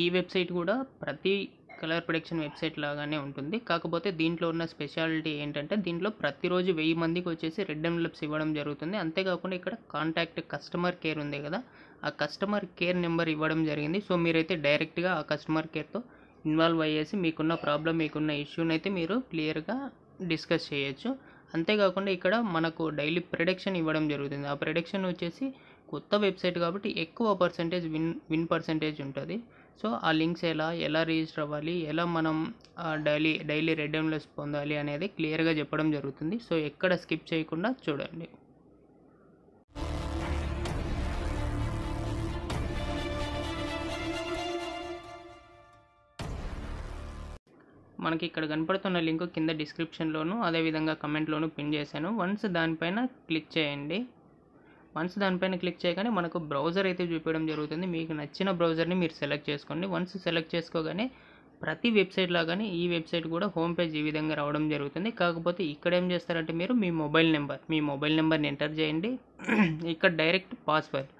ఈ వెబ్సైట్ కూడా ప్రతి కలర్ ప్రొడక్షన్ వెబ్సైట్ లాగానే ఉంటుంది కాకపోతే దీంట్లో ఉన్న స్పెషాలిటీ ఏంటంటే దీంట్లో ప్రతిరోజు వెయ్యి మందికి వచ్చేసి రెడ్ అండ్ ఎంలప్స్ ఇవ్వడం జరుగుతుంది అంతేకాకుండా ఇక్కడ కాంటాక్ట్ కస్టమర్ కేర్ ఉంది కదా ఆ కస్టమర్ కేర్ నెంబర్ ఇవ్వడం జరిగింది సో మీరైతే డైరెక్ట్గా ఆ కస్టమర్ కేర్తో ఇన్వాల్వ్ అయ్యేసి మీకున్న ప్రాబ్లం మీకున్న ఇష్యూని అయితే మీరు క్లియర్గా డిస్కస్ చేయొచ్చు అంతేకాకుండా ఇక్కడ మనకు డైలీ ప్రొడక్షన్ ఇవ్వడం జరుగుతుంది ఆ ప్రొడక్షన్ వచ్చేసి కొత్త వెబ్సైట్ కాబట్టి ఎక్కువ పర్సంటేజ్ విన్ విన్ పర్సంటేజ్ ఉంటుంది సో ఆ లింక్స్ ఎలా ఎలా రిజిస్టర్ అవ్వాలి ఎలా మనం డైలీ డైలీ రెడ్ రెడ్డెమ్లెస్ పొందాలి అనేది క్లియర్గా చెప్పడం జరుగుతుంది సో ఎక్కడ స్కిప్ చేయకుండా చూడండి మనకి ఇక్కడ కనపడుతున్న లింక్ కింద డిస్క్రిప్షన్లోను అదేవిధంగా కమెంట్లోను పిన్ చేశాను వన్స్ దానిపైన క్లిక్ చేయండి వన్స్ దానిపైన క్లిక్ చేయగానే మనకు బ్రౌజర్ అయితే చూపించడం జరుగుతుంది మీకు నచ్చిన బ్రౌజర్ని మీరు సెలెక్ట్ చేసుకోండి వన్స్ సెలెక్ట్ చేసుకోగానే ప్రతి వెబ్సైట్ లాగానే ఈ వెబ్సైట్ కూడా హోమ్ పేజ్ ఈ విధంగా రావడం జరుగుతుంది కాకపోతే ఇక్కడ ఏం చేస్తారంటే మీరు మీ మొబైల్ నెంబర్ మీ మొబైల్ నెంబర్ని ఎంటర్ చేయండి ఇక్కడ డైరెక్ట్ పాస్వర్డ్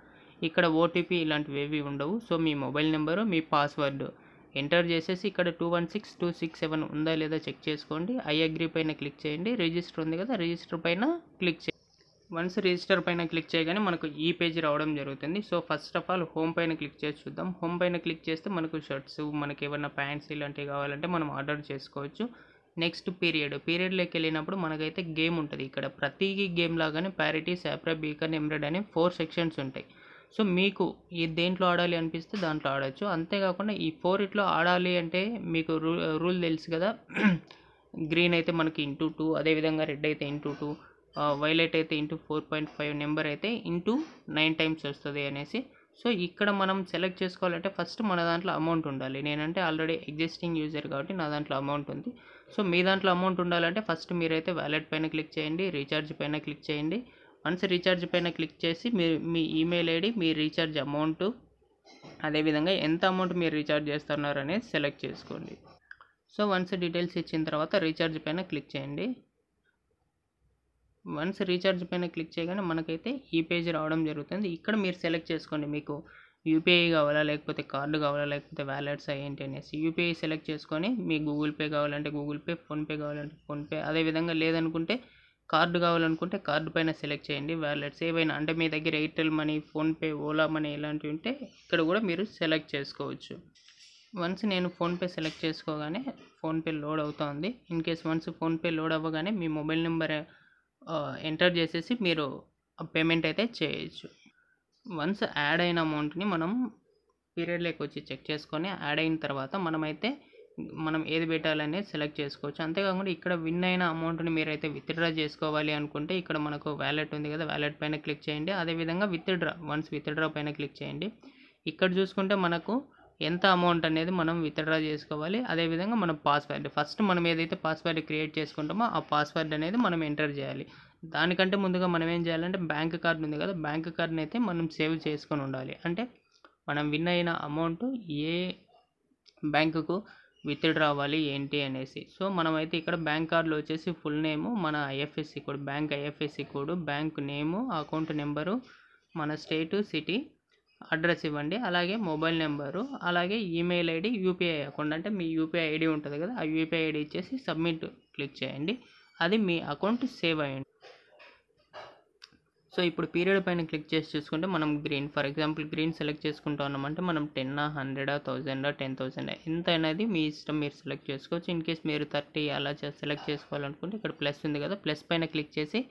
ఇక్కడ ఓటీపీ ఇలాంటివి ఏవి ఉండవు సో మీ మొబైల్ నెంబరు మీ పాస్వర్డ్ ఎంటర్ చేసేసి ఇక్కడ two one six two six seven ఉందా లేదా చెక్ చేసుకోండి ఐ అగ్రీ పైన క్లిక్ చేయండి రిజిస్టర్ ఉంది కదా రిజిస్టర్ పైన క్లిక్ చేయండి వన్స్ రిజిస్టర్ పైన క్లిక్ చేయగానే మనకు ఈ పేజ్ రావడం జరుగుతుంది so first of all home పైన క్లిక్ చేసి చూద్దాం హోమ్ పైన క్లిక్ చేస్తే మనకు షర్ట్స్ మనకి ఏమైనా ప్యాంట్స్ ఇలాంటివి కావాలంటే మనం ఆర్డర్ చేసుకోవచ్చు నెక్స్ట్ పీరియడ్ పీరియడ్లోకి వెళ్ళినప్పుడు మనకైతే గేమ్ ఉంటుంది ఇక్కడ ప్రతి గేమ్ లాగానే ప్యారిటీ సాప్రా బీకన్ ఎంబ్రాయిడ్ అనే ఫోర్ సెక్షన్స్ ఉంటాయి సో మీకు ఈ దేంట్లో ఆడాలి అనిపిస్తే దాంట్లో ఆడవచ్చు అంతేకాకుండా ఈ ఫోర్ ఇట్లో ఆడాలి అంటే మీకు రూల్ తెలుసు కదా గ్రీన్ అయితే మనకి ఇంటూ టూ అదేవిధంగా రెడ్ అయితే ఇంటూ టూ వైలెట్ అయితే into four point five number అయితే ఇంటూ నైన్ టైమ్స్ వస్తుంది అనేసి సో ఇక్కడ మనం సెలెక్ట్ చేసుకోవాలంటే ఫస్ట్ మన దాంట్లో అమౌంట్ ఉండాలి నేనంటే ఆల్రెడీ ఎగ్జిస్టింగ్ యూజర్ కాబట్టి నా దాంట్లో అమౌంట్ ఉంది సో మీ దాంట్లో అమౌంట్ ఉండాలంటే ఫస్ట్ మీరైతే వ్యాలెట్ పైన క్లిక్ చేయండి రీఛార్జ్ పైన క్లిక్ చేయండి వన్స్ రీఛార్జ్ పైన క్లిక్ చేసి మీ మీ ఈమెయిల్ ఐడి మీ రీఛార్జ్ అమౌంట్ అదేవిధంగా ఎంత అమౌంట్ మీరు రీఛార్జ్ చేస్తున్నారు అనేది సెలెక్ట్ చేసుకోండి సో వన్స్ డీటెయిల్స్ ఇచ్చిన తర్వాత రీఛార్జ్ పైన క్లిక్ చేయండి వన్స్ రీఛార్జ్ పైన క్లిక్ చేయగానే మనకైతే ఈ పేజ్ రావడం జరుగుతుంది ఇక్కడ మీరు సెలెక్ట్ చేసుకోండి మీకు యూపీఐ కావాలా లేకపోతే కార్డు కావాలా లేకపోతే వ్యాలెట్స్ ఏంటి అనేసి యూపీఐ సెలెక్ట్ చేసుకొని మీ గూగుల్ పే కావాలంటే గూగుల్ పే ఫోన్పే కావాలంటే ఫోన్పే అదేవిధంగా లేదనుకుంటే కార్డు కావాలనుకుంటే కార్డు పైన సెలెక్ట్ చేయండి వ్యాలెట్స్ ఏవైనా అంటే మీ దగ్గర Airtel money PhonePe Ola money ఇలాంటివి ఉంటే ఇక్కడ కూడా మీరు సెలెక్ట్ చేసుకోవచ్చు వన్స్ నేను ఫోన్పే సెలెక్ట్ చేసుకోగానే ఫోన్పే లోడ్ అవుతుంది in case once PhonePe load అవ్వగానే మీ మొబైల్ నెంబర్ ఎంటర్ చేసేసి మీరు పేమెంట్ అయితే చేయొచ్చు వన్స్ యాడ్ అయిన అమౌంట్ని మనం పీరియడ్లోకి వచ్చి చెక్ చేసుకొని యాడ్ అయిన తర్వాత మనమైతే మనం ఏది పెట్టాలనే సెలెక్ట్ చేసుకోవచ్చు అంతేకాకుండా ఇక్కడ విన్ అయిన అమౌంట్ని మీరైతే విత్డ్రా చేసుకోవాలి అనుకుంటే ఇక్కడ మనకు వ్యాలెట్ ఉంది కదా వ్యాలెట్ పైన క్లిక్ చేయండి అదేవిధంగా విత్డ్రా వన్స్ విత్డ్రా పైన క్లిక్ చేయండి ఇక్కడ చూసుకుంటే మనకు ఎంత అమౌంట్ అనేది మనం విత్డ్రా చేసుకోవాలి అదేవిధంగా మన పాస్వర్డ్ ఫస్ట్ మనం ఏదైతే పాస్వర్డ్ క్రియేట్ చేసుకుంటామో ఆ పాస్వర్డ్ అనేది మనం ఎంటర్ చేయాలి దానికంటే ముందుగా మనం ఏం చేయాలంటే బ్యాంక్ కార్డు ఉంది కదా బ్యాంక్ కార్డుని అయితే మనం సేవ్ చేసుకొని ఉండాలి అంటే మనం విన్ అయిన అమౌంట్ ఏ బ్యాంకుకు విత్డ్రా అవ్వాలి ఏంటి అనేసి సో మనమైతే ఇక్కడ బ్యాంక్ కార్డులో వచ్చేసి ఫుల్ నేము మన IFSC code bank IFSC code bank name account number మన స్టేటు సిటీ అడ్రస్ ఇవ్వండి అలాగే మొబైల్ నెంబరు అలాగే ఈమెయిల్ ఐడి యూపీఐ అకౌంట్ అంటే మీ యూపీఐ ఐడి ఉంటుంది కదా ఆ యూపీఐ ఐడి ఇచ్చేసి సబ్మిట్ క్లిక్ చేయండి అది మీ అకౌంట్ సేవ్ అయ్యండి సో ఇప్పుడు పీరియడ్ పైన క్లిక్ చేసి చూసుకుంటే మనం green for example green select చేసుకుంటా ఉన్నామంటే మనం టెన్నా హండ్రెడా థౌజండా టెన్ థౌజండా ఎంత అనేది మీ ఇష్టం మీరు సెలెక్ట్ చేసుకోవచ్చు ఇన్ కేస్ మీరు థర్టీ అలా సెలెక్ట్ చేసుకోవాలనుకుంటే ఇక్కడ ప్లస్ ఉంది కదా ప్లస్ పైన క్లిక్ చేసి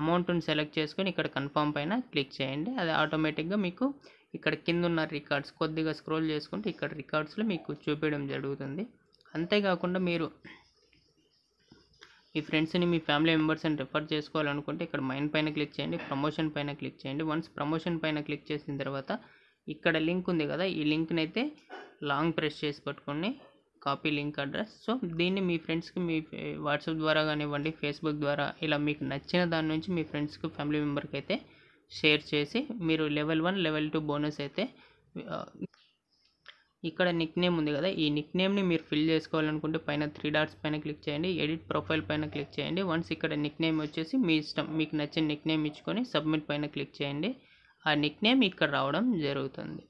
అమౌంట్ని సెలెక్ట్ చేసుకొని ఇక్కడ కన్ఫామ్ పైన క్లిక్ చేయండి అది ఆటోమేటిక్గా మీకు ఇక్కడ కింద ఉన్న రికార్డ్స్ కొద్దిగా స్క్రోల్ చేసుకుంటే ఇక్కడ రికార్డ్స్లో మీకు చూపించడం జరుగుతుంది అంతేకాకుండా మీరు మీ ఫ్రెండ్స్ని మీ ఫ్యామిలీ మెంబర్స్ని రెఫర్ చేసుకోవాలనుకుంటే ఇక్కడ మైన్ పైన క్లిక్ చేయండి ప్రమోషన్ పైన క్లిక్ చేయండి వన్స్ ప్రమోషన్ పైన క్లిక్ చేసిన తర్వాత ఇక్కడ లింక్ ఉంది కదా ఈ లింక్ని అయితే లాంగ్ ప్రెస్ చేసి పట్టుకోండి కాపీ లింక్ అడ్రస్ సో దీన్ని మీ ఫ్రెండ్స్కి మీ వాట్సాప్ ద్వారా కానివ్వండి ఫేస్బుక్ ద్వారా ఇలా మీకు నచ్చిన దాని నుంచి మీ ఫ్రెండ్స్కి ఫ్యామిలీ మెంబర్కి అయితే షేర్ చేసి మీరు level one level two bonus అయితే ఇక్కడ నిక్ నేమ్ ఉంది కదా ఈ నిక్ నేమ్ని మీరు ఫిల్ చేసుకోవాలనుకుంటే పైన త్రీ డాట్స్ పైన క్లిక్ చేయండి ఎడిట్ ప్రొఫైల్ పైన క్లిక్ చేయండి వన్స్ ఇక్కడ నిక్ నేమ్ వచ్చేసి మీ ఇష్టం మీకు నచ్చిన నిక్ నేమ్ ఇచ్చుకొని సబ్మిట్ పైన క్లిక్ చేయండి ఆ నిక్ నేమ్ ఇక్కడ రావడం జరుగుతుంది